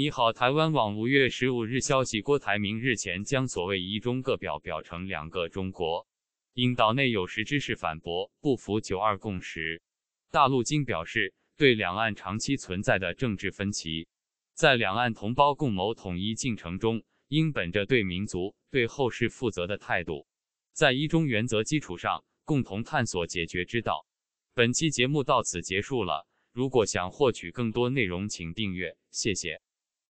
你好，台湾网五月十五日消息，郭台铭日前将所谓“一中各表”表成“两个中国”，因岛内有识之士反驳，不服“九二共识”，大陆今表示，对两岸长期存在的政治分歧，在两岸同胞共谋统一进程中，应本着对民族、对后世负责的态度，在“一中”原则基础上，共同探索解决之道。本期节目到此结束了，如果想获取更多内容，请订阅，谢谢。